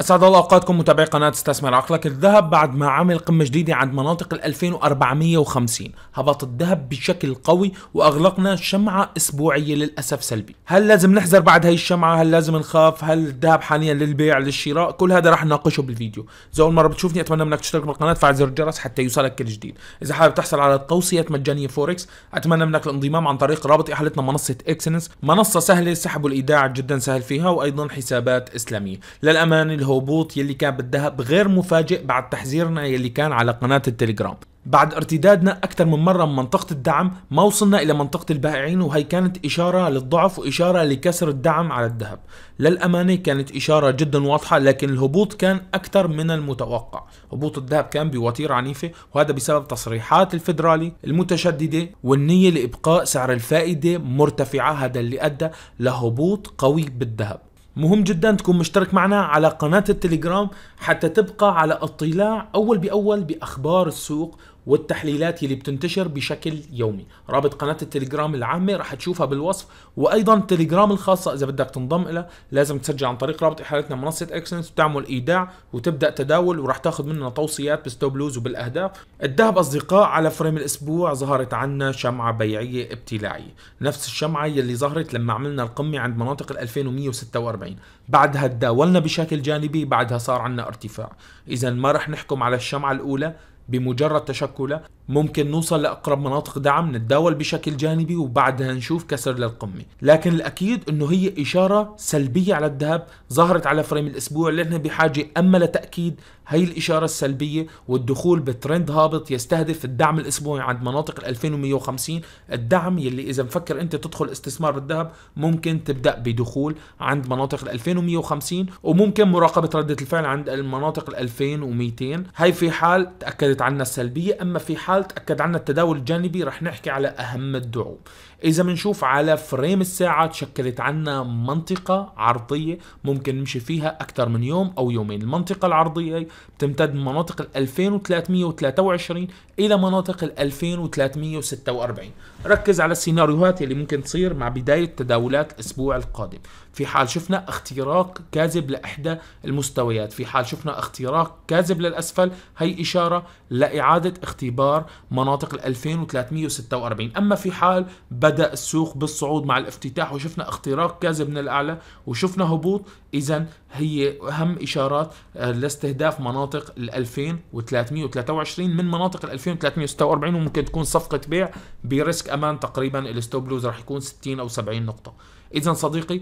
اسعد الله اوقاتكم متابعي قناه استثمر عقلك الذهب بعد ما عمل قمه جديده عند مناطق ال 2450 هبط الذهب بشكل قوي واغلقنا شمعه اسبوعيه للاسف سلبي هل لازم نحذر بعد هاي الشمعه هل لازم نخاف هل الذهب حاليا للبيع للشراء كل هذا راح نناقشه بالفيديو اذا اول مره بتشوفني اتمنى انك تشترك بالقناه وتفعل زر الجرس حتى يوصلك كل جديد اذا حابب تحصل على توصيات مجانيه فوركس اتمنى منك الانضمام عن طريق رابط احالتنا منصه اكسنس منصه سهله السحب والايداع جدا سهل فيها وايضا حسابات اسلاميه للامانه الهبوط يلي كان بالذهب غير مفاجئ بعد تحذيرنا يلي كان على قناة التليجرام بعد ارتدادنا أكثر من مرة من منطقة الدعم ما وصلنا إلى منطقة البائعين وهي كانت إشارة للضعف وإشارة لكسر الدعم على الذهب للأمانة كانت إشارة جدا واضحة لكن الهبوط كان أكثر من المتوقع هبوط الذهب كان بوتيرة عنيفة وهذا بسبب تصريحات الفدرالي المتشددة والنية لإبقاء سعر الفائدة مرتفعة هذا اللي أدى لهبوط قوي بالذهب مهم جدا تكون مشترك معنا على قناة التليجرام حتى تبقى على اطلاع أول بأول بأخبار السوق والتحليلات اللي بتنتشر بشكل يومي رابط قناة التليجرام العامة راح تشوفها بالوصف وأيضا التليجرام الخاصة إذا بدك تنضم لها لازم تسجل عن طريق رابط إحالتنا منصة إكسلنس وتعمل إيداع وتبدأ تداول وراح تاخذ مننا توصيات بستوب لوز وبالأهداف الذهب أصدقاء على فريم الأسبوع ظهرت عنا شمعة بيعية ابتلاعية نفس الشمعة يلي ظهرت لما عملنا القمة عند مناطق ال 2146 بعدها تداولنا بشكل جانبي بعدها صار عنا ارتفاع إذا ما راح نحكم على الشمعة الأولى بمجرد تشكله ممكن نوصل لأقرب مناطق دعم نتداول بشكل جانبي وبعدها نشوف كسر للقمة لكن الأكيد أنه هي إشارة سلبية على الذهب ظهرت على فريم الأسبوع لأنها بحاجة أما لتأكيد هي الإشارة السلبية والدخول بترند هابط يستهدف الدعم الأسبوعي عند مناطق 2150 الدعم يلي إذا مفكر أنت تدخل استثمار بالذهب ممكن تبدأ بدخول عند مناطق 2150 وممكن مراقبة ردة الفعل عند المناطق 2200 هي في حال تأكدت عنا السلبية أما في حال تأكد عنا التداول الجانبي رح نحكي على أهم الدعوم إذا بنشوف على فريم الساعة تشكلت عنا منطقة عرضية ممكن نمشي فيها أكثر من يوم أو يومين المنطقة العرضية بتمتد من مناطق ال 2323 إلى مناطق ال 2346 ركز على السيناريوهات اللي ممكن تصير مع بداية تداولات الأسبوع القادم في حال شفنا اختراق كاذب لإحدى المستويات في حال شفنا اختراق كاذب للأسفل هي إشارة لإعادة اختبار مناطق ال 2346 أما في حال بدأ السوق بالصعود مع الافتتاح وشفنا اختراق كاذب من الأعلى وشفنا هبوط إذا هي أهم إشارات آه، لاستهداف مناطق ال 2323 من مناطق ال 2346 وممكن تكون صفقة بيع بريسك أمان تقريبا الستوب لوز راح يكون 60 أو 70 نقطة إذا صديقي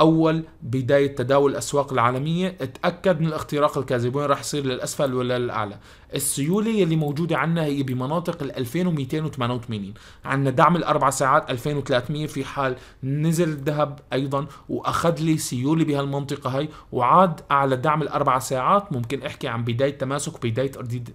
اول بدايه تداول الاسواق العالميه اتاكد من الاختراق الكاذب وين راح يصير للاسفل ولا للاعلى السيوله يلي موجوده عندنا هي بمناطق ال 2288 عندنا دعم الاربع ساعات 2300 في حال نزل الذهب ايضا واخذ لي سيوله بهالمنطقه هي وعاد اعلى دعم الاربع ساعات ممكن احكي عن بدايه تماسك بدايه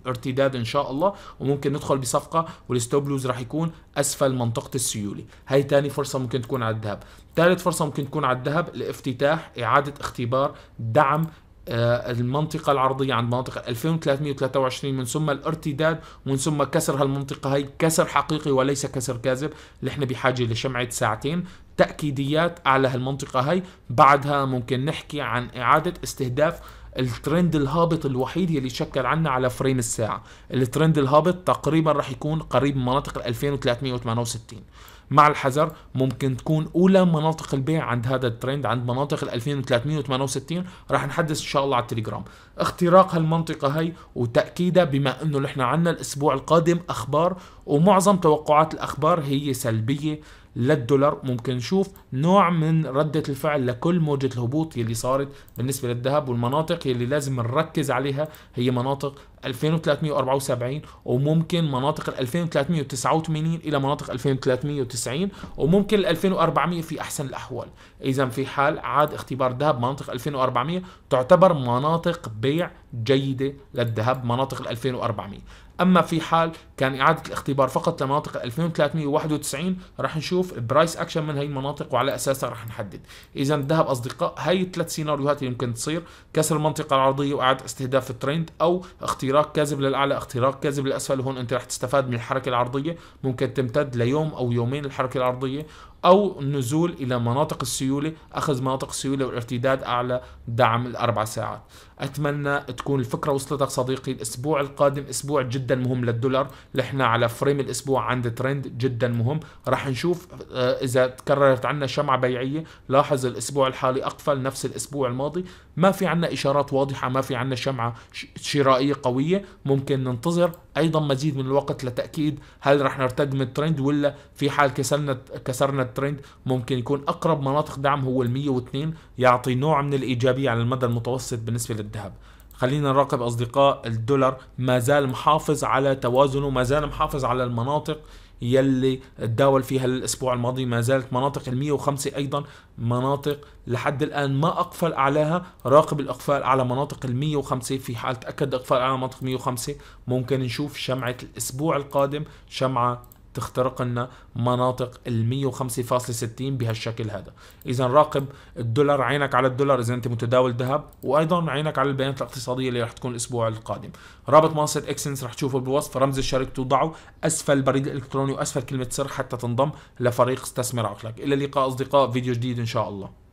ارتداد ان شاء الله وممكن ندخل بصفقه والستوب لوز راح يكون اسفل منطقه السيوله هي ثاني فرصه ممكن تكون على الذهب ثالث فرصه ممكن تكون على الذهب لافتتاح إعادة اختبار دعم آه، المنطقة العرضية عند منطقة 2323 من ثم الارتداد ومن ثم كسر هالمنطقة هي كسر حقيقي وليس كسر كاذب اللي احنا بحاجة لشمعة ساعتين تأكيديات على هالمنطقة هي بعدها ممكن نحكي عن إعادة استهداف الترند الهابط الوحيد يلي شكل عنا على فريم الساعة الترند الهابط تقريبا رح يكون قريب من مناطق 2368 مع الحذر ممكن تكون اولى مناطق البيع عند هذا الترند عند مناطق ال 2368 راح نحدث ان شاء الله على التليجرام اختراق هالمنطقه هي وتاكيدها بما انه نحن عندنا الاسبوع القادم اخبار ومعظم توقعات الاخبار هي سلبيه للدولار ممكن نشوف نوع من ردة الفعل لكل موجة الهبوط يلي صارت بالنسبة للذهب والمناطق يلي لازم نركز عليها هي مناطق 2374 وممكن مناطق ال 2389 الى مناطق 2390 وممكن ال 2400 في احسن الاحوال اذا في حال عاد اختبار الذهب مناطق 2400 تعتبر مناطق بيع جيده للذهب مناطق ال 2400 اما في حال كان اعاده الاختبار فقط لمناطق 2391 راح نشوف برايس اكشن من هي المناطق وعلى اساسها راح نحدد اذا الذهب اصدقاء هي الثلاث سيناريوهات اللي ممكن تصير كسر المنطقه العرضيه واعاده استهداف الترند او اختراق كاذب للاعلى اختراق كاذب للاسفل هون انت راح تستفاد من الحركه العرضيه ممكن تمتد ليوم او يومين الحركه العرضيه أو النزول إلى مناطق السيولة أخذ مناطق السيولة والارتداد أعلى دعم الأربع ساعات أتمنى تكون الفكرة وصلتك صديقي الأسبوع القادم أسبوع جدا مهم للدولار نحن على فريم الأسبوع عند ترند جدا مهم راح نشوف آه، إذا تكررت عنا شمعة بيعية لاحظ الأسبوع الحالي أقفل نفس الأسبوع الماضي ما في عنا إشارات واضحة ما في عنا شمعة شرائية قوية ممكن ننتظر أيضا مزيد من الوقت لتأكيد هل راح نرتد من الترند ولا في حال كسرنا كسرنا الترند ممكن يكون اقرب مناطق دعم هو ال 102 يعطي نوع من الايجابيه على المدى المتوسط بالنسبه للذهب خلينا نراقب اصدقاء الدولار ما زال محافظ على توازنه ما زال محافظ على المناطق يلي تداول فيها الاسبوع الماضي ما زالت مناطق ال 105 ايضا مناطق لحد الان ما اقفل اعلاها راقب الاقفال على مناطق ال 105 في حال تاكد اقفال على مناطق 105 ممكن نشوف شمعه الاسبوع القادم شمعه تخترق لنا مناطق ال 105.60 بهالشكل هذا اذا راقب الدولار عينك على الدولار اذا انت متداول ذهب وايضا عينك على البيانات الاقتصاديه اللي رح تكون الاسبوع القادم رابط منصه اكسنس رح تشوفه بالوصف رمز الشركه توضعه اسفل البريد الالكتروني واسفل كلمه سر حتى تنضم لفريق استثمر عقلك الى اللقاء اصدقاء فيديو جديد ان شاء الله